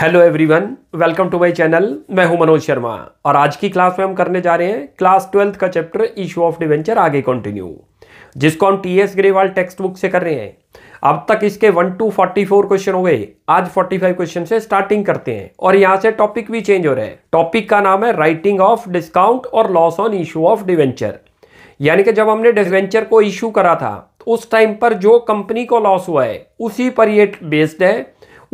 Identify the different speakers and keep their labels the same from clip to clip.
Speaker 1: hello everyone welcome to my channel मैं हूं मनोज शर्मा और आज की क्लास में हम करने जा रहे हैं क्लास ट्वेल्थ का चैप्टर इशू ऑफ डिवेंचर आगे कंटिन्यू जिसको हम T S Grewal text book से कर रहे हैं अब तक इसके one to forty four question हो गए आज फोर्टी फाइव क्वेश्चन से स्टार्टिंग करते हैं और यहाँ से टॉपिक भी चेंज हो रहा है टॉपिक का नाम है राइटिंग ऑफ डिस्काउंट और loss on issue of debenture यानी कि जब हमने डिवेंचर को इशू करा था उस टाइम पर जो कंपनी को लॉस हुआ है उसी पर ये बेस्ड है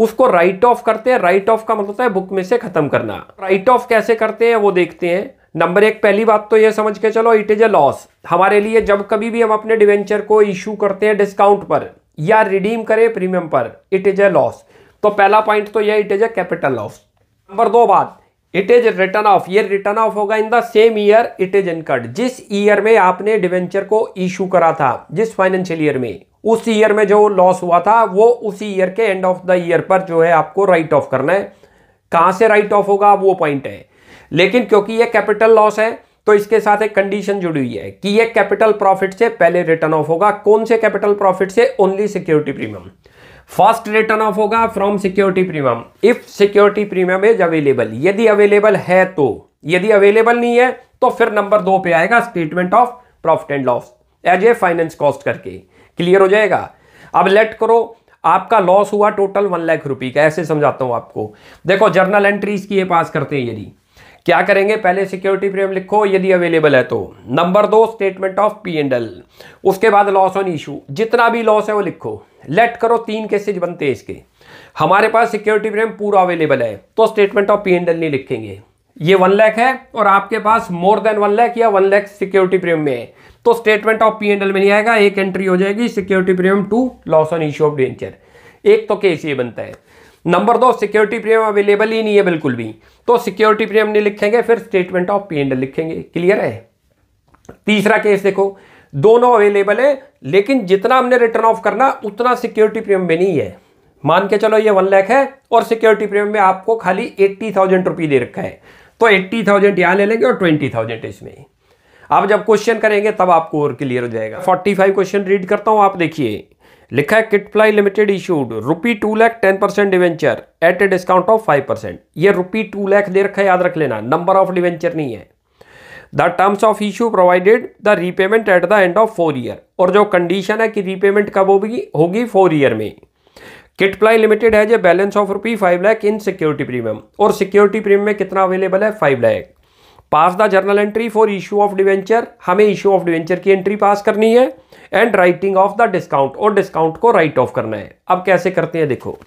Speaker 1: उसको राइट ऑफ करते हैं राइट ऑफ का मतलब है बुक में से खत्म करना राइट ऑफ कैसे करते हैं वो देखते हैं नंबर एक पहली बात तो ये समझ के चलो इट इज अ लॉस हमारे लिए जब कभी भी हम अपने डिवेंचर को इशू करते हैं डिस्काउंट पर या रिडीम करें प्रीमियम पर इट इज अ लॉस तो पहला पॉइंट तो यह it is a capital loss number दो बात इट इज रिटर्न ऑफ ये रिटर्न ऑफ होगा in the same year it is incurred जिस ईयर में आपने डिवेंचर को इशू करा था जिस फाइनेंशियल ईयर में उस ईयर में जो लॉस हुआ था वो उसी ईयर के एंड ऑफ द ईयर पर जो है आपको राइट ऑफ करना है कहां से राइट ऑफ होगा वो पॉइंट है लेकिन क्योंकि ये कैपिटल लॉस है तो इसके साथ एक कंडीशन जुड़ी हुई है कि ये कैपिटल प्रॉफिट से पहले रिटर्न ऑफ होगा कौन से कैपिटल प्रॉफिट से only security premium first written off होगा from security premium if security premium is available यदि अवेलेबल है तो यदि अवेलेबल नहीं है तो फिर नंबर दो पे आएगा statement of profit and loss as a finance cost करके क्लियर हो जाएगा अब लेट करो आपका लॉस हुआ टोटल वन लाख रुपए का ऐसे समझाता हूं आपको देखो जर्नल एंट्रीज की ये पास करते हैं यदि क्या करेंगे पहले सिक्योरिटी प्रीमियम लिखो यदि अवेलेबल है तो नंबर दो statement of P and L उसके बाद लॉस ऑन इशू जितना भी लॉस है वो लिखो लेट करो तीन केसेज बनते हैं इसके हमारे पास सिक्योरिटी प्रीमियम पूरा अवेलेबल है तो स्टेटमेंट ऑफ पी एंडल नहीं लिखेंगे ये वन लैख है और आपके पास मोर देन वन लैख या वन लैख सिक्योरिटी प्रीमियम में है तो स्टेटमेंट ऑफ पी एंडल में नहीं आएगा एक एंट्री हो जाएगी security premium to loss on issue of debenture एक तो केस ये बनता है नंबर दो सिक्योरिटी प्रीमियम अवेलेबल ही नहीं है बिल्कुल भी तो सिक्योरिटी प्रीमियम नहीं लिखेंगे फिर स्टेटमेंट ऑफ पी एंडल लिखेंगे क्लियर है तीसरा केस देखो दोनों अवेलेबल है लेकिन जितना हमने रिटर्न ऑफ करना उतना सिक्योरिटी प्रीमियम में नहीं है मान के चलो ये वन लैख है और सिक्योरिटी प्रीमियम में आपको खाली एट्टी थाउजेंड रुपी दे रखा है तो एट्टी थाउजेंड यहाँ ले लेंगे और ट्वेंटी थाउजेंड इसमें आप जब क्वेश्चन करेंगे तब आपको और क्लियर हो जाएगा फोर्टी फाइव क्वेश्चन रीड करता हूँ आप देखिए लिखा है Kitply limited issued rupee two lakh ten percent debenture at a discount of five percent ये रुपी टू लैख दे रखा है याद रख लेना नंबर ऑफ डिवेंचर नहीं है the terms of issue provided the repayment at the end of four year और जो कंडीशन है कि रीपेमेंट कब होगी होगी फोर ईयर में किटप्लाई लिमिटेड है जो balance of rupee five lakh in security premium और सिक्योरिटी प्रीमियम में कितना अवेलेबल है five lakh pass the journal entry for issue of debenture हमें इशू ऑफ डिवेंचर की एंट्री पास करनी है and writing off the discount और डिस्काउंट को राइट ऑफ करना है अब कैसे करते हैं देखो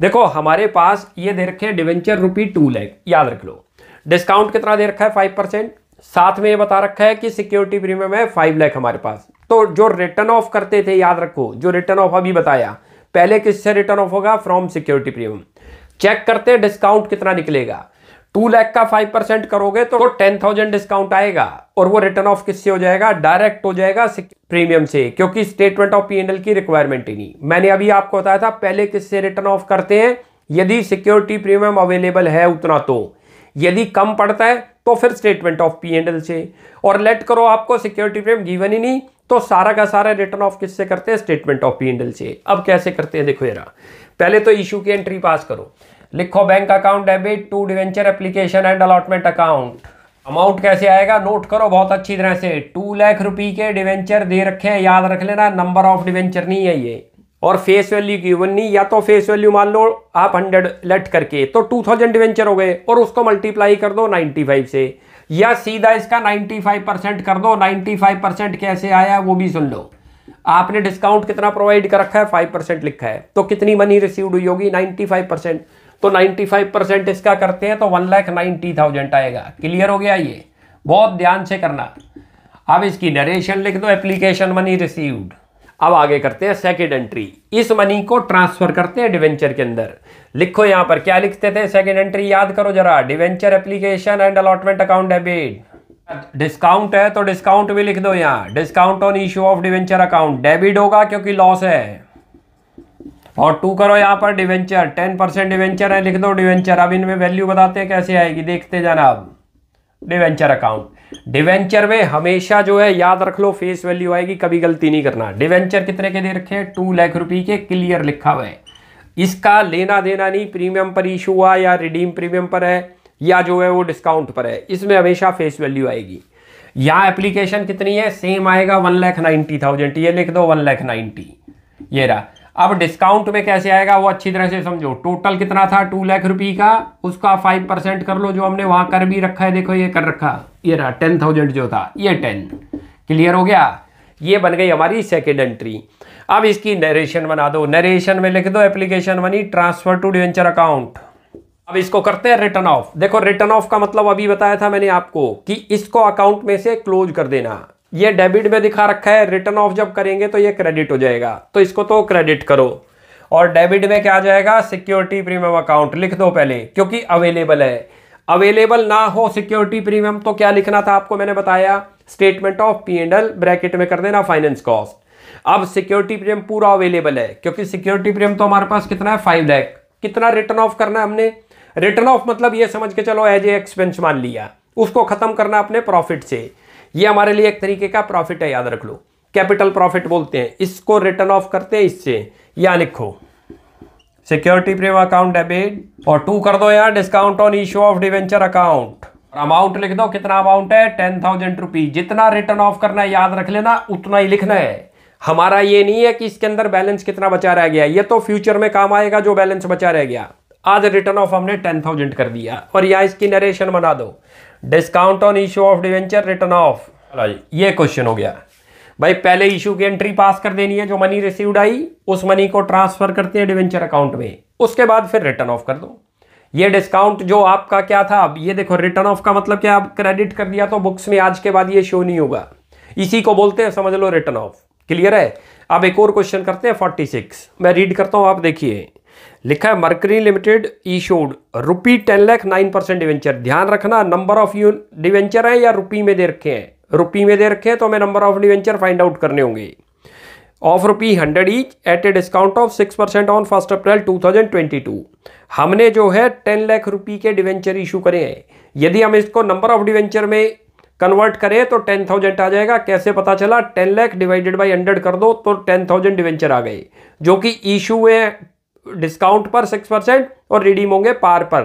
Speaker 1: देखो हमारे पास ये दे रखे हैं डिवेंचर रुपी टू लैख याद रख लो डिस्काउंट कितना दे रखा है फाइव परसेंट साथ में ये बता रखा है कि सिक्योरिटी प्रीमियम है फाइव लाख हमारे पास तो जो रिटर्न ऑफ करते थे याद रखो जो रिटर्न ऑफ अभी बताया पहले किससे रिटर्न ऑफ होगा फ्रॉम सिक्योरिटी प्रीमियम चेक करते हैं डिस्काउंट कितना निकलेगा टू लाख का फाइव परसेंट करोगे तो टेन थाउजेंड डिस्काउंट आएगा और वो रिटर्न ऑफ किससे हो जाएगा डायरेक्ट हो जाएगा प्रीमियम से क्योंकि स्टेटमेंट ऑफ पीएनएल की रिक्वायरमेंट ही नहीं मैंने अभी आपको बताया था पहले किससे रिटर्न ऑफ करते हैं यदि सिक्योरिटी प्रीमियम अवेलेबल है उतना तो यदि कम पड़ता है तो फिर statement of P and L से और लेट करो आपको सिक्योरिटी फ्रेम गिवन ही नहीं तो सारा का सारा रिटर्न ऑफ किससे करते हैं statement of P and L से अब कैसे करते हैं देखो जरा पहले तो इशू की एंट्री पास करो लिखो bank account debit to debenture application and allotment account amount कैसे आएगा नोट करो बहुत अच्छी तरह से टू लाख रुपए के डिवेंचर दे रखे हैं याद रख लेना नंबर ऑफ डिवेंचर नहीं है ये और फेस वैल्यू की नहीं या तो फेस वैल्यू मान लो आप हंड्रेड लेट करके तो टू थाउजेंड डिवेंचर हो गए और उसको मल्टीप्लाई कर दो नाइन्टी फाइव से या सीधा इसका नाइन्टी फाइव परसेंट कर दो नाइन्टी फाइव परसेंट कैसे आया वो भी सुन लो आपने डिस्काउंट कितना प्रोवाइड कर रखा है फाइव परसेंट लिखा है तो कितनी मनी रिसीव्ड हुई होगी नाइन्टी फाइव परसेंट तो नाइन्टी फाइव परसेंट इसका करते हैं तो वन लैख नाइन्टी थाउजेंड आएगा क्लियर हो गया ये बहुत ध्यान से करना अब इसकी नरेशन लिख दो एप्लीकेशन मनी रिसीव्ड अब आगे करते हैं सेकेंड एंट्री इस मनी को ट्रांसफर करते हैं डिवेंचर के अंदर लिखो यहां पर क्या लिखते थे सेकेंड एंट्री याद करो जरा debenture application and allotment account debit discount है तो डिस्काउंट भी लिख दो यहां discount on issue of debenture account debit होगा क्योंकि लॉस है और टू करो यहां पर डिवेंचर टेन परसेंट डिवेंचर है लिख दो डिवेंचर अब इनमें वैल्यू बताते हैं कैसे आएगी देखते जाना अब डिवेंचर अकाउंट डिवेंचर में हमेशा जो है याद रख लो फेस वैल्यू आएगी कभी गलती नहीं करना डिवेंचर कितने के दे रखे हैं टू लाख रुपए के क्लियर लिखा हुआ है इसका लेना देना नहीं प्रीमियम पर इशू हुआ या रिडीम प्रीमियम पर है या जो है वो डिस्काउंट पर है इसमें हमेशा फेस वैल्यू आएगी यहाँ एप्लीकेशन कितनी है सेम आएगा वन लैख नाइन्टी थाउजेंड ये लिख दो वन लैख नाइन्टी ये रहा अब डिस्काउंट में कैसे आएगा वो अच्छी तरह से समझो टोटल कितना था टू लाख रुपये का उसका फाइव परसेंट कर लो जो हमने वहां कर भी रखा है देखो ये कर रखा ये रहा टेन थाउजेंड जो था ये टेन क्लियर हो गया ये बन गई हमारी सेकेंड एंट्री अब इसकी नरेशन बना दो नरेशन में लिख दो एप्लीकेशन बनी ट्रांसफर टू डिवेंचर अकाउंट अब इसको करते हैं रिटर्न ऑफ देखो रिटर्न ऑफ का मतलब अभी बताया था मैंने आपको कि इसको अकाउंट में से क्लोज कर देना ये डेबिट में दिखा रखा है रिटर्न ऑफ जब करेंगे तो ये क्रेडिट हो जाएगा तो इसको तो क्रेडिट करो और डेबिट में क्या आ जाएगा सिक्योरिटी प्रीमियम अकाउंट लिख दो पहले क्योंकि अवेलेबल है अवेलेबल ना हो सिक्योरिटी प्रीमियम तो क्या लिखना था आपको मैंने बताया statement of P and L bracket में कर देना फाइनेंस कॉस्ट अब सिक्योरिटी प्रीमियम पूरा अवेलेबल है क्योंकि सिक्योरिटी प्रीमियम तो हमारे पास कितना है फाइव लैख कितना रिटर्न ऑफ करना है हमने रिटर्न ऑफ मतलब ये समझ के चलो एज ए एक्सपेंस मान लिया उसको खत्म करना अपने प्रॉफिट से ये हमारे लिए एक तरीके का प्रॉफिट है याद रख लो कैपिटल प्रॉफिट बोलते हैं इसको रिटर्न ऑफ करते हैं इससे या लिखो सिक्योरिटी प्रेम अकाउंट डेबिट और टू कर दो यार discount on issue of debenture account amount लिख दो कितना अमाउंट है टेन थाउजेंड रुपीज जितना रिटर्न ऑफ करना है याद रख लेना उतना ही लिखना है हमारा ये नहीं है कि इसके अंदर बैलेंस कितना बचा रह गया ये तो फ्यूचर में काम आएगा जो बैलेंस बचा रह गया आज रिटर्न ऑफ हमने टेन थाउजेंड कर दिया और या इसकी नरेशन बना दो discount on issue of debenture written off ये क्वेश्चन हो गया भाई पहले इशू की एंट्री पास कर देनी है जो मनी रिसीव्ड आई उस मनी को ट्रांसफर करते हैं डिवेंचर अकाउंट में उसके बाद फिर रिटर्न ऑफ कर दो ये डिस्काउंट जो आपका क्या था अब ये देखो रिटर्न ऑफ का मतलब क्या आप क्रेडिट कर दिया तो बुक्स में आज के बाद ये शो नहीं होगा इसी को बोलते हैं समझ लो रिटर्न ऑफ क्लियर है अब एक और क्वेश्चन करते हैं फोर्टी सिक्स मैं रीड करता हूँ आप देखिए लिखा है Mercury limited issued rupee ten lakh nine percent debenture ध्यान रखना नंबर ऑफ यू डिवेंचर है या रुपी में दे रखे हैं रुपी में दे रखे हैं तो हमें number of debenture find out करने होंगे of rupee hundred each at a discount of six percent on first April two thousand twenty two हमने जो है टेन लाख रुपी के डिवेंचर इशू करे हैं यदि हम इसको नंबर ऑफ डिवेंचर में कन्वर्ट करें तो टेन थाउजेंड आ जाएगा कैसे पता चला ten lakh divided by hundred कर दो तो टेन थाउजेंड डिवेंचर आ गए जो कि इशू है डिस्काउंट पर सिक्स परसेंट और रिडीम होंगे पार पर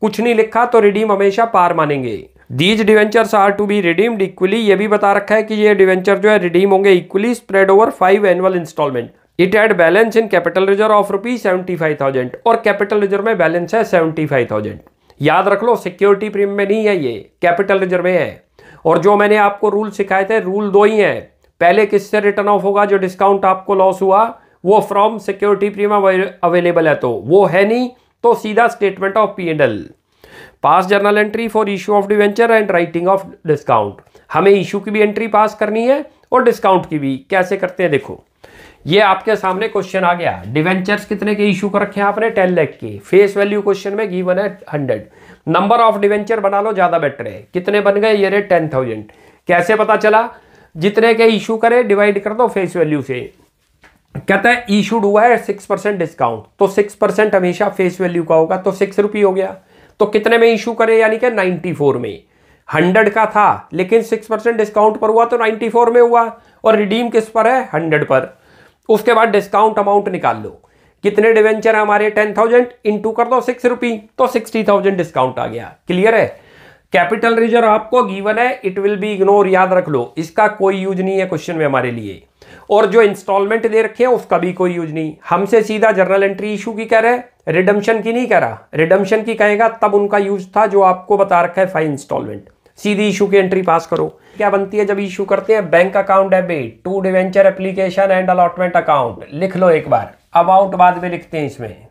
Speaker 1: कुछ नहीं लिखा तो रिडीम हमेशा पार मानेंगे these debentures are to be redeemed equally ये भी बता रखा है कि ये डिवेंचर जो है रिडीम होंगे equally spread over five annual installment it had balance in capital reserve of rupees seventy five thousand और कैपिटल रिजर्व में बैलेंस है सेवेंटी फाइव थाउजेंड याद रख लो सिक्योरिटी प्रीमियम में नहीं है ये कैपिटल रिजर्व में है और जो मैंने आपको रूल सिखाए थे रूल दो ही हैं पहले किससे रिटर्न ऑफ होगा जो डिस्काउंट आपको लॉस हुआ वो फ्रॉम सिक्योरिटी प्रीमियम अवेलेबल है तो वो है नहीं तो सीधा statement of P and L pass journal entry for issue of debenture and writing off discount हमें इशू की भी एंट्री पास करनी है और डिस्काउंट की भी कैसे करते हैं देखो ये आपके सामने क्वेश्चन आ गया डिवेंचर्स कितने के इशू कर रखे हैं आपने टेन लैख के फेस वैल्यू क्वेश्चन में गिवन है हंड्रेड नंबर ऑफ डिवेंचर बना लो ज़्यादा बेटर है कितने बन गए ये रे टेन थाउजेंड कैसे पता चला जितने के इशू करे डिवाइड कर दो फेस वैल्यू से कहता है इशूड e हुआ है सिक्स परसेंट डिस्काउंट तो सिक्स परसेंट हमेशा फेस वैल्यू का होगा तो सिक्स रुपी हो गया तो कितने में इशू करे यानी कि नाइन्टी फोर में हंड्रेड का था लेकिन सिक्स परसेंट डिस्काउंट पर हुआ तो नाइन्टी फोर में हुआ और रिडीम किस पर है हंड्रेड पर उसके बाद डिस्काउंट अमाउंट निकाल लो कितने डिवेंचर है हमारे टेन थाउजेंड इंटू कर दो सिक्स रुपी तो सिक्सटी थाउजेंड डिस्काउंट आ गया क्लियर है कैपिटल रिजर्व आपको गिवन है इट विल बी इग्नोर याद रख लो इसका कोई यूज नहीं है क्वेश्चन में हमारे लिए और जो इंस्टॉलमेंट दे रखे हैं उसका भी कोई यूज नहीं हमसे सीधा जर्नल एंट्री इशू की कह रहे रिडम्शन की नहीं कह रहा रिडम्शन की कहेगा तब उनका यूज था जो आपको बता रखा है फाइव इंस्टॉलमेंट सीधी इशू की एंट्री पास करो क्या बनती है जब इशू करते हैं bank account debit to debenture application and allotment account लिख लो एक बार आउट बाद में लिखते हैं इसमें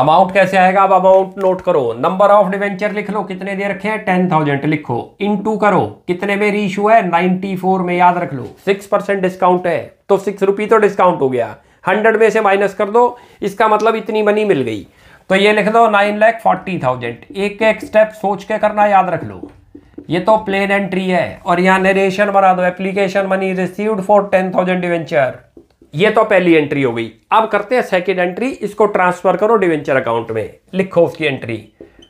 Speaker 1: अमाउंट कैसे आएगा अब अमाउंट नोट करो नंबर ऑफ डिवेंचर लिख लो कितने दे रखे हैं टेन थाउजेंड लिखो इनटू करो कितने में रीशू है नाइनटी फोर में याद रख लो सिक्स परसेंट डिस्काउंट है तो सिक्स रुपी तो डिस्काउंट हो गया हंड्रेड में से माइनस कर दो इसका मतलब इतनी मनी मिल गई तो ये लिख दो नाइन लैख फोर्टी थाउजेंड एक एक स्टेप सोच के करना याद रख लो ये तो प्लेन एंट्री है और यहाँ नरेशन बना दो application money received for ten thousand debenture ये तो पहली एंट्री हो गई अब करते हैं सेकेंड एंट्री इसको ट्रांसफर करो डिवेंचर अकाउंट में लिखो उसकी entry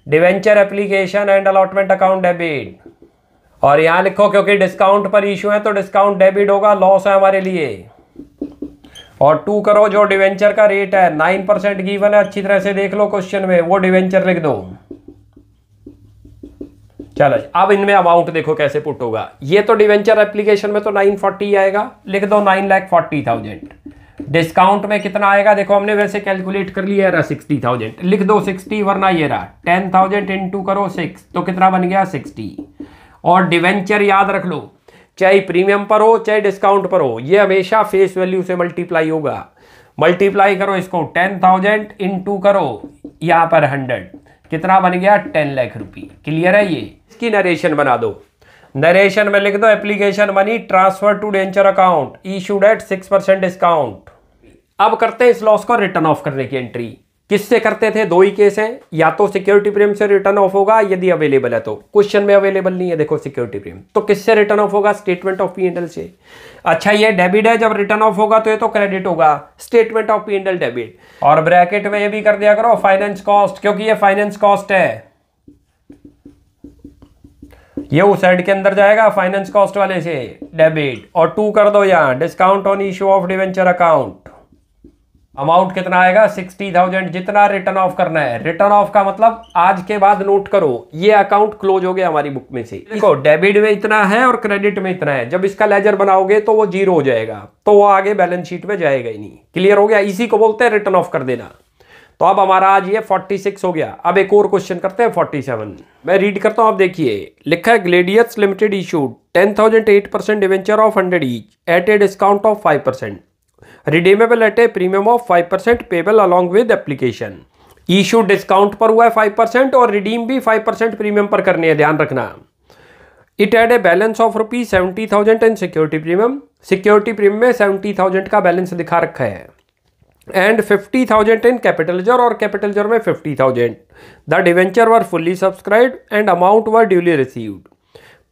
Speaker 1: debenture application and allotment account debit और यहां लिखो क्योंकि डिस्काउंट पर इश्यू है तो डिस्काउंट डेबिट होगा लॉस है हमारे लिए और टू करो जो डिवेंचर का रेट है नाइन परसेंट गीवन है अच्छी तरह से देख लो क्वेश्चन में वो डिवेंचर लिख दो चलो अब इनमें अमाउंट देखो कैसे पुट होगा ये तो डिवेंचर एप्लीकेशन में तो 940 आएगा लिख दो nine lakh forty thousand discount में कितना आएगा देखो हमने वैसे कैलकुलेट कर लिया रहा सिक्सटी थाउजेंड लिख दो सिक्सटी वरना ये रहा टेन थाउजेंड इंटू करो सिक्स तो कितना बन गया सिक्सटी और डिवेंचर याद रख लो चाहे प्रीमियम पर हो चाहे डिस्काउंट पर हो ये हमेशा फेस वैल्यू से मल्टीप्लाई होगा मल्टीप्लाई करो इसको टेन थाउजेंड टू करो यहाँ पर हंड्रेड कितना बन गया टेन लाख रुपये क्लियर है ये इसकी नरेशन बना दो नरेशन में लिख दो application money transfer to debenture account issued at six percent discount अब करते हैं इस लॉस को रिटर्न ऑफ करने की एंट्री किससे करते थे दो ही केस हैं या तो सिक्योरिटी प्रीमियम से रिटर्न ऑफ होगा यदि अवेलेबल है तो क्वेश्चन में अवेलेबल नहीं है देखो सिक्योरिटी प्रीमियम तो किससे रिटर्न ऑफ होगा स्टेटमेंट ऑफ पी एंडल से अच्छा ये डेबिट है जब रिटर्न ऑफ होगा तो ये तो क्रेडिट होगा statement of P and L debit और ब्रैकेट में ये भी कर दिया करो फाइनेंस कॉस्ट क्योंकि ये फाइनेंस कॉस्ट है ये उस हेड के अंदर जाएगा फाइनेंस कॉस्ट वाले से डेबिट और टू कर दो यहाँ discount on issue of debenture account amount कितना आएगा सिक्सटी थाउजेंड जितना रिटर्न ऑफ करना है रिटर्न ऑफ का मतलब आज के बाद नोट करो ये अकाउंट क्लोज हो गया हमारी बुक में से देखो डेबिट में इतना है और क्रेडिट में इतना है जब इसका लेजर बनाओगे तो वो जीरो हो जाएगा तो वो आगे बैलेंस शीट में जाएगा ही नहीं क्लियर हो गया इसी को बोलते हैं रिटर्न ऑफ कर देना तो अब हमारा आज ये 46 हो गया अब एक और क्वेश्चन करते हैं 47 मैं रीड करता हूँ आप देखिए लिखा है Gladius limited issue ten thousand eight percent debenture of hundred each at a discount of five percent redeemable at a premium of five percent payable along with application issue discount पर हुआ है five percent और redeem भी five percent premium पर करनी है ध्यान रखना it had a balance of rupees seventy thousand and security premium security premium में सेवेंटी थाउजेंड का बैलेंस दिखा रखा है फिफ्टी 50,000 इन कैपिटल jar और कैपिटल जोर में thousand the debenture were fully subscribed and amount were duly receive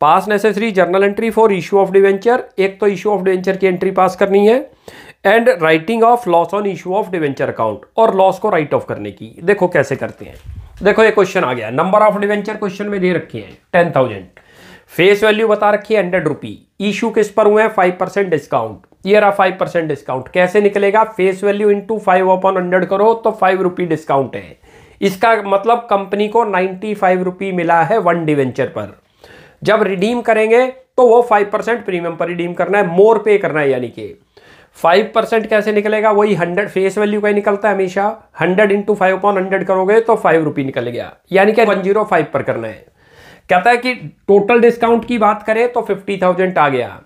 Speaker 1: pass necessary journal entry for issue of debenture एक तो इशू ऑफ डिवेंचर की एंट्री पास करनी है and writing off loss on issue of debenture account और loss को write off करने की देखो कैसे करते हैं देखो ये क्वेश्चन आ गया नंबर ऑफ डिवेंचर क्वेश्चन में दे रखे हैं टेन थाउजेंड फेस वैल्यू बता रखी है हंड्रेड रुपी इशू किस पर हुए हैं फाइव परसेंट डिस्काउंट ये रहा फाइव परसेंट डिस्काउंट कैसे निकलेगा face value into five upon hundred करो तो फाइव रुपी डिस्काउंट है इसका मतलब कंपनी को नाइन्टी फाइव रुपी मिला है वन डिवेंचर पर जब रिडीम करेंगे तो वो फाइव परसेंट प्रीमियम पर रिडीम करना है मोर पे करना है यानी कि फाइव परसेंट कैसे निकलेगा वही हंड्रेड फेस वैल्यू का ही निकलता है हमेशा hundred into five upon hundred करोगे तो फाइव रुपी निकल गया यानी कि वन जीरो फाइव पर करना है कहता है कि टोटल डिस्काउंट की बात करें तो फिफ्टी थाउजेंड आ गया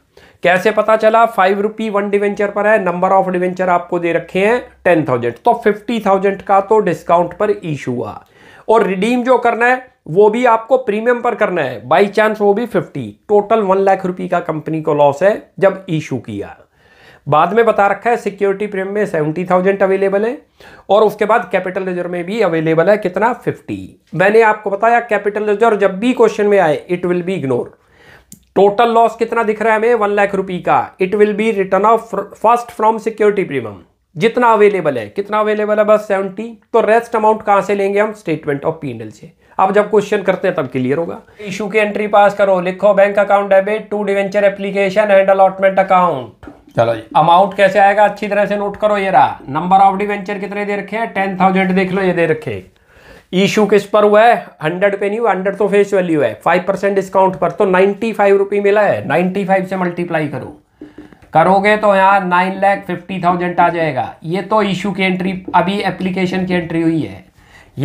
Speaker 1: कैसे पता चला फाइव रुपी वन डिवेंचर पर है नंबर ऑफ डिवेंचर आपको दे रखे हैं टेन थाउजेंड तो फिफ्टी थाउजेंड का तो डिस्काउंट पर इशू हुआ और रिडीम जो करना है वो भी आपको प्रीमियम पर करना है बाई चांस वो भी फिफ्टी टोटल वन लाख रुपए का कंपनी को लॉस है जब इशू किया बाद में बता रखा है सिक्योरिटी प्रीमियम में सेवेंटी थाउजेंड अवेलेबल है और उसके बाद कैपिटल रिजर्व में भी अवेलेबल है कितना फिफ्टी मैंने आपको बताया कैपिटल रिजर्व जब भी क्वेश्चन में आए it will be ignore total loss कितना दिख रहा है हमें वन लाख रुपए का it will be written off first from security premium जितना अवेलेबल है कितना अवेलेबल है बस सेवेंटी तो रेस्ट अमाउंट कहां से लेंगे हम स्टेटमेंट ऑफ पीएनएल से अब जब क्वेश्चन करते हैं तब क्लियर होगा इशू की एंट्री पास करो लिखो bank account debit to debenture application and allotment account चलो जी अमाउंट कैसे आएगा अच्छी तरह से नोट करो ये रहा नंबर ऑफ डिवेंचर कितने दे रखे हैं टेन थाउजेंड देख लो ये दे रखे इशू किस पर हुआ है हंड्रेड पे नहीं हुआ हंड्रेड तो फेस वैल्यू है फाइव परसेंट डिस्काउंट पर तो नाइनटी फाइव रुपी मिला है नाइन्टी फाइव से मल्टीप्लाई करो करोगे तो यहाँ नाइन लैख फिफ्टी थाउजेंड आ जाएगा ये तो इशू की एंट्री अभी एप्लीकेशन की एंट्री हुई है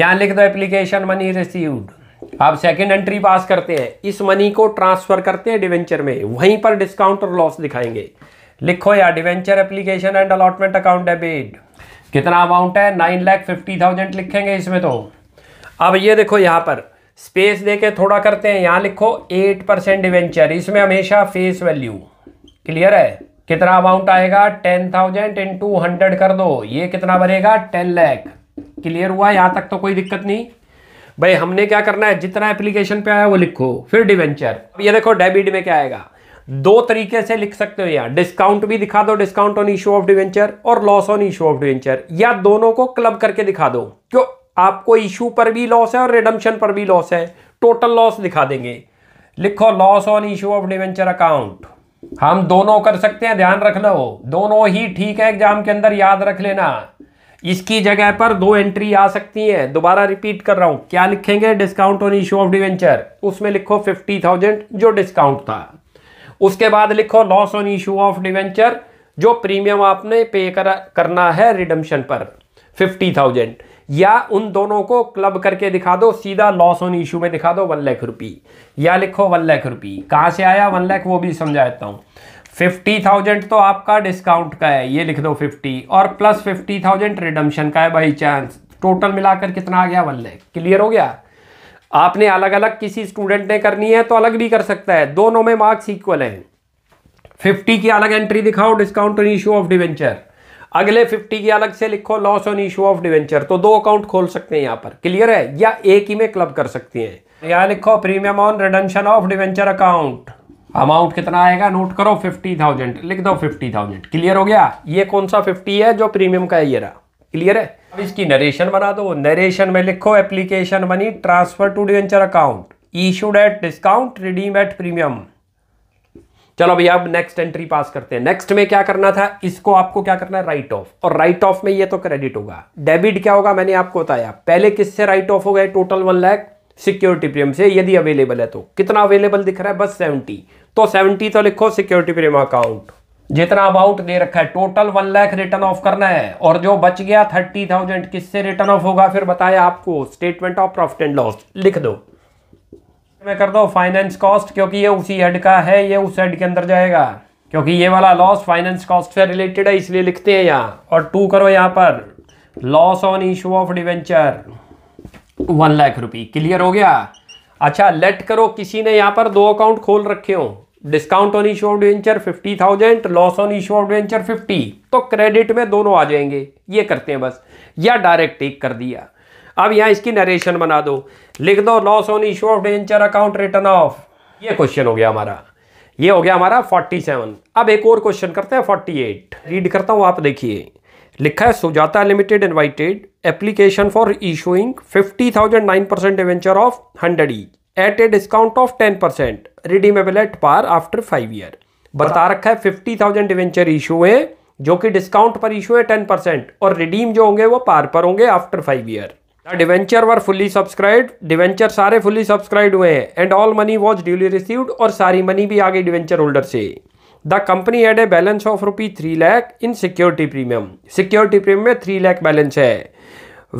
Speaker 1: यहाँ लिख दो एप्लीकेशन मनी रिसीव्ड आप सेकेंड एंट्री पास करते हैं इस मनी को ट्रांसफर करते हैं डिवेंचर में वहीं पर डिस्काउंट और लॉस दिखाएंगे लिखो यार debenture application and allotment account debit कितना अमाउंट है नाइन लैख फिफ्टी थाउजेंड लिखेंगे इसमें तो अब ये देखो यहाँ पर स्पेस देके थोड़ा करते हैं यहाँ लिखो एट परसेंट डिवेंचर इसमें हमेशा फेस वैल्यू क्लियर है कितना अमाउंट आएगा ten thousand into hundred कर दो ये कितना बनेगा टेन लैख क्लियर हुआ यहाँ तक तो कोई दिक्कत नहीं भाई हमने क्या करना है जितना एप्लीकेशन पे आया वो लिखो फिर डिवेंचर अब ये देखो डेबिट में क्या आएगा दो तरीके से लिख सकते हो यहाँ डिस्काउंट भी दिखा दो discount on issue of debenture और loss on issue of debenture या दोनों को क्लब करके दिखा दो क्यों आपको इशू पर भी लॉस है और रिडम्शन पर भी लॉस है टोटल लॉस दिखा देंगे लिखो loss on issue of debenture account हम दोनों कर सकते हैं ध्यान रखना हो दोनों ही ठीक है एग्जाम के अंदर याद रख लेना इसकी जगह पर दो एंट्री आ सकती है दोबारा रिपीट कर रहा हूं क्या लिखेंगे discount on issue of debenture उसमें लिखो फिफ्टी थाउजेंड जो डिस्काउंट था उसके बाद लिखो loss on issue of debenture जो प्रीमियम आपने पे करा, करना है रिडम्शन पर फिफ्टी थाउजेंड या उन दोनों को क्लब करके दिखा दो सीधा लॉस ऑन इशू में दिखा दो वन लाख रुपी या लिखो वन लाख रुपी कहां से आया वन लाख वो भी समझा देता हूं फिफ्टी थाउजेंड तो आपका डिस्काउंट का है ये लिख दो फिफ्टी और प्लस फिफ्टी थाउजेंड रिडम्शन का है बाई चांस टोटल मिलाकर कितना आ गया वन लैख क्लियर हो गया आपने अलग अलग किसी स्टूडेंट ने करनी है तो अलग भी कर सकता है दोनों में मार्क्स इक्वल है फिफ्टी की अलग एंट्री दिखाओ discount on issue of debenture अगले फिफ्टी की अलग से लिखो loss on issue of debenture तो दो अकाउंट खोल सकते हैं यहाँ पर क्लियर है या एक ही में क्लब कर सकती हैं यहाँ लिखो premium on redemption of debenture account amount कितना आएगा नोट करो फिफ्टी थाउजेंड लिख दो फिफ्टी थाउजेंड क्लियर हो गया ये कौन सा फिफ्टी है जो प्रीमियम का ये रहा क्लियर है अब इसकी नरेशन बना दो नरेशन में लिखो application money transfer to debenture account issued at discount redeem at premium चलो भैया अब नेक्स्ट एंट्री पास करते हैं नेक्स्ट में क्या करना था इसको आपको क्या करना है राइट ऑफ और राइट ऑफ में ये तो क्रेडिट होगा डेबिट क्या होगा मैंने आपको बताया पहले किससे राइट ऑफ हो गए total one lakh security premium से यदि अवेलेबल है तो कितना अवेलेबल दिख रहा है बस सेवेंटी तो सेवेंटी तो लिखो सिक्योरिटी प्रीमियम अकाउंट जितना अमाउंट दे रखा है total one lakh written off करना है और जो बच गया थर्टी थाउजेंड किससे रिटर्न ऑफ होगा फिर बताया आपको statement of profit and loss लिख दो में कर दो फाइनेंस कॉस्ट क्योंकि ये उसी हेड का है ये उस हेड के अंदर जाएगा क्योंकि ये वाला लॉस फाइनेंस कॉस्ट से रिलेटेड है इसलिए लिखते हैं यहाँ और टू करो यहाँ पर loss on issue of debenture one lakh रुपये क्लियर हो गया अच्छा लेट करो किसी ने यहाँ पर दो अकाउंट खोल रखे हो discount on issue of debenture fifty thousand loss on issue of debenture fifty तो क्रेडिट में दोनों आ जाएंगे ये करते हैं बस या डायरेक्ट एक कर दिया अब यहाँ इसकी नरेशन बना दो लिख दो loss on issue of debenture account written off ये क्वेश्चन हो गया हमारा ये हो गया हमारा 47 अब एक और क्वेश्चन करते हैं 48 रीड करता हूँ आप देखिए लिखा है Sujata limited invited application for issuing fifty thousand nine percent debenture of hundred each at a discount of ten percent redeemable at par after five year बता रखा है फिफ्टी थाउजेंड डिवेंचर इशू है जो कि डिस्काउंट पर इशू है ten percent और redeem जो होंगे वो पार पर होंगे after five year the debenture were fully subscribe debenture सारे फुली सब्सक्राइब हुए हैं and all money was duly received और सारी मनी भी आ गई डिवेंचर होल्डर से the company had a balance of rupee three lakh in security premium security premium में थ्री लैख बैलेंस है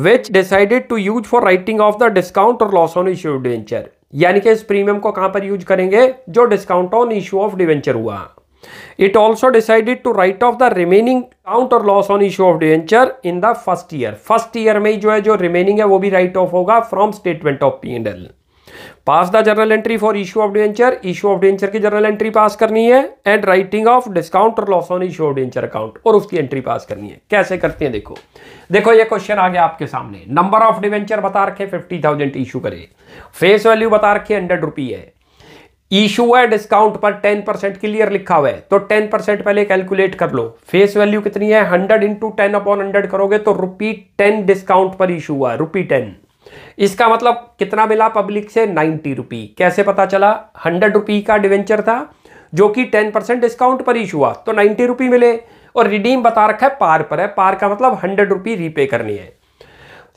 Speaker 1: which decided to use for writing off the discount और loss on issue debenture यानी कि इस प्रीमियम को कहां पर यूज करेंगे जो discount on issue of debenture हुआ it also decided to write off the remaining count और loss on issue of debenture in the first year first year में ही जो है जो रिमेनिंग है वो भी राइट ऑफ होगा from statement of P and L pass the journal entry for issue of debenture issue of debenture की जनरल एंट्री पास करनी है एंड राइटिंग ऑफ डिस्काउंट और loss on issue of debenture account और उसकी entry pass करनी है कैसे करते हैं देखो देखो ये क्वेश्चन आ गया आपके सामने नंबर ऑफ डिवेंचर बता रखे फिफ्टी थाउजेंड इशू करे फेस वैल्यू बता रखे हंड्रेड रुपी है इशू है डिस्काउंट पर टेन परसेंट क्लियर लिखा हुआ है तो टेन परसेंट पहले कैलकुलेट कर लो फेस वैल्यू कितनी है hundred into ten upon hundred करोगे तो रुपी टेन डिस्काउंट पर इशू हुआ रुपी टेन इसका मतलब कितना मिला पब्लिक से नाइन्टी रुपी कैसे पता चला हंड्रेड रुपी का डिवेंचर था जो कि टेन परसेंट डिस्काउंट पर इशू हुआ तो नाइन्टी रुपी मिले और रिडीम बता रखा है पार पर है पार का मतलब हंड्रेड रुपी रीपे करनी है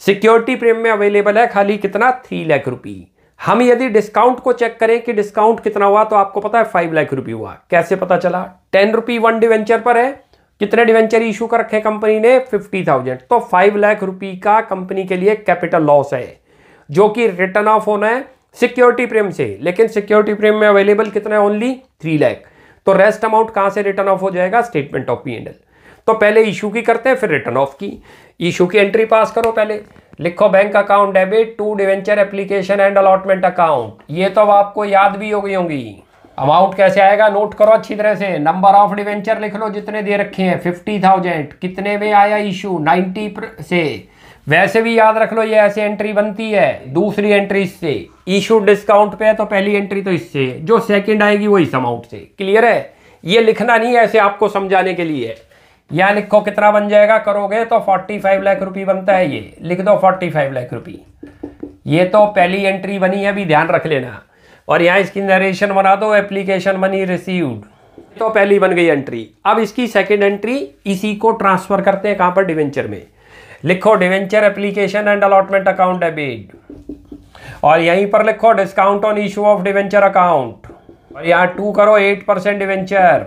Speaker 1: सिक्योरिटी प्रेम में अवेलेबल है खाली कितना थ्री लाख रुपी हम यदि डिस्काउंट को चेक करें कि डिस्काउंट कितना हुआ तो आपको पता है फाइव लाख रुपये हुआ कैसे पता चला टेन रुपी वन डिवेंचर पर है कितने डिवेंचर इशू कर रखे कंपनी ने फिफ्टी थाउजेंड तो फाइव लाख रुपये का कंपनी के लिए कैपिटल लॉस है जो कि रिटर्न ऑफ होना है सिक्योरिटी प्रेम से लेकिन सिक्योरिटी प्रेम में अवेलेबल कितना है ओनली थ्री लैख तो रेस्ट अमाउंट कहां से रिटर्न ऑफ हो जाएगा स्टेटमेंट ऑफ पी तो पहले इशू की करते हैं फिर रिटर्न ऑफ की इशू की एंट्री पास करो पहले लिखो bank account debit to debenture application and allotment account ये तो अब आपको याद भी हो गई होंगी अमाउंट कैसे आएगा नोट करो अच्छी तरह से नंबर ऑफ डिवेंचर लिख लो जितने दे रखे हैं फिफ्टी थाउजेंड कितने में आया इशू नाइन्टी से वैसे भी याद रख लो ये ऐसे एंट्री बनती है दूसरी एंट्री इससे इशू डिस्काउंट पे है तो पहली एंट्री तो इससे जो सेकेंड आएगी वो इस अमाउंट से क्लियर है ये लिखना नहीं है ऐसे आपको समझाने के लिए यहाँ लिखो कितना बन जाएगा करोगे तो फोर्टी फाइव लाख रुपी बनता है ये लिख दो फोर्टी फाइव लाख रुपए ये तो पहली एंट्री बनी है अभी ध्यान रख लेना और यहाँ इसकी नरेशन बना दो एप्लीकेशन मनी रिसीव्ड तो पहली बन गई एंट्री अब इसकी सेकेंड एंट्री इसी को ट्रांसफर करते हैं कहाँ पर डिवेंचर में लिखो debenture application and allotment account debit और यहीं पर लिखो discount on issue of debenture account और यहाँ टू करो एट परसेंट डिवेंचर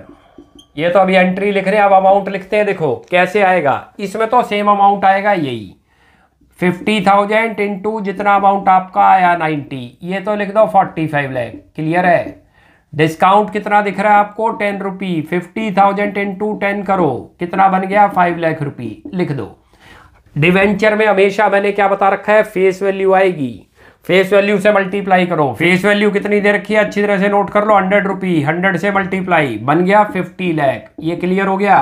Speaker 1: ये तो अभी एंट्री लिख रहे हैं अब अमाउंट लिखते हैं देखो कैसे आएगा इसमें तो सेम अमाउंट आएगा यही फिफ्टी थाउजेंड टू जितना अमाउंट आपका आया नाइन्टी ये तो लिख दो फोर्टी फाइव लैख क्लियर है डिस्काउंट कितना दिख रहा है आपको ten rupee fifty thousand into ten करो कितना बन गया फाइव लैख रुपी लिख दो डिवेंचर में हमेशा मैंने क्या बता रखा है फेस वैल्यू आएगी फेस वैल्यू से मल्टीप्लाई करो फेस वैल्यू कितनी दे रखी है अच्छी तरह से नोट कर लो हंड्रेड रुपी हंड्रेड से मल्टीप्लाई बन गया फिफ्टी लैख ये क्लियर हो गया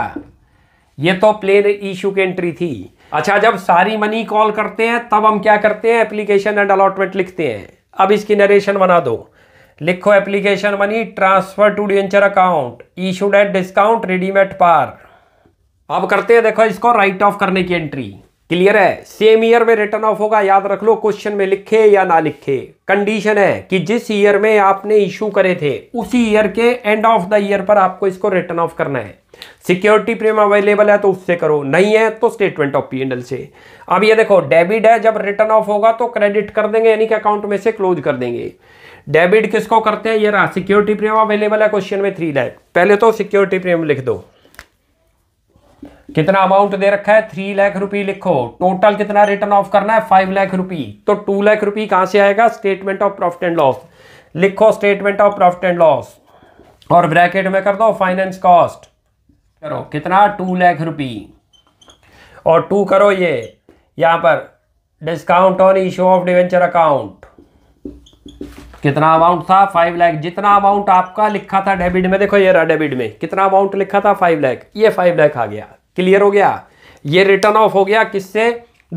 Speaker 1: ये तो प्लेन इशू की एंट्री थी अच्छा जब सारी मनी कॉल करते हैं तब हम क्या करते हैं एप्लीकेशन एंड अलॉटमेंट लिखते हैं अब इसकी नरेशन बना दो लिखो application money transfer to debenture account issued at discount redeemed par अब करते हैं देखो इसको राइट ऑफ करने की एंट्री क्लियर है सेम ईयर में रिटर्न ऑफ होगा याद रख लो क्वेश्चन में लिखे या ना लिखे कंडीशन है कि जिस ईयर में आपने इशू करे थे उसी ईयर के एंड ऑफ द ईयर पर आपको इसको रिटर्न ऑफ करना है सिक्योरिटी प्रीमियम अवेलेबल है तो उससे करो नहीं है तो स्टेटमेंट ऑफ पीएनएल से अब ये देखो डेबिट है जब रिटर्न ऑफ होगा तो क्रेडिट कर देंगे यानी कि अकाउंट में से क्लोज कर देंगे डेबिट किसको करते हैं ये रहा सिक्योरिटी प्रीमियम अवेलेबल है क्वेश्चन में थ्री लैख पहले तो सिक्योरिटी प्रीमियम लिख दो कितना अमाउंट दे रखा है थ्री लाख रुपी लिखो टोटल कितना रिटर्न ऑफ करना है फाइव लाख रुपी तो टू लाख रुपी कहां से आएगा statement of profit and loss लिखो statement of profit and loss और ब्रैकेट में कर दो फाइनेंस कॉस्ट करो कितना टू लाख रुपी और टू करो ये यहां पर discount on issue of debenture account कितना अमाउंट था फाइव लाख जितना अमाउंट आपका लिखा था डेबिट में देखो ये रहा डेबिट में कितना अमाउंट लिखा था फाइव लाख ये फाइव लाख आ गया क्लियर हो गया ये रिटर्न ऑफ हो गया किससे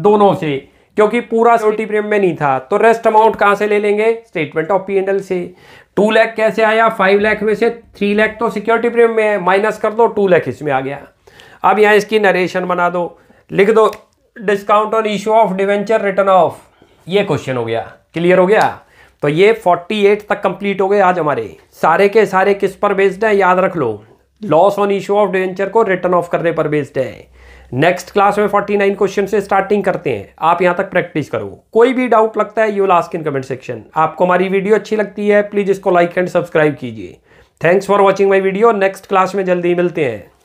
Speaker 1: दोनों से क्योंकि पूरा सिक्योरिटी प्रीमियम में नहीं था तो रेस्ट अमाउंट कहाँ से ले लेंगे स्टेटमेंट ऑफ पी से टू लैख कैसे आया फाइव लैख में से थ्री लैख तो सिक्योरिटी प्रीमियम में है माइनस कर दो टू लैख इसमें आ गया अब यहाँ इसकी नरेशन बना दो लिख दो discount on issue of debenture written off ये क्वेश्चन हो गया क्लियर हो गया तो ये 48 तक कंप्लीट हो गए आज हमारे सारे के सारे किस पर बेस्ड है याद रख लो loss on issue of debenture को रिटर्न ऑफ करने पर बेस्ड है नेक्स्ट क्लास में 49 क्वेश्चन से स्टार्टिंग करते हैं आप यहां तक प्रैक्टिस करो कोई भी डाउट लगता है you last in comment section आपको हमारी वीडियो अच्छी लगती है प्लीज इसको लाइक एंड सब्सक्राइब कीजिए thanks for watching my video next class में जल्दी मिलते हैं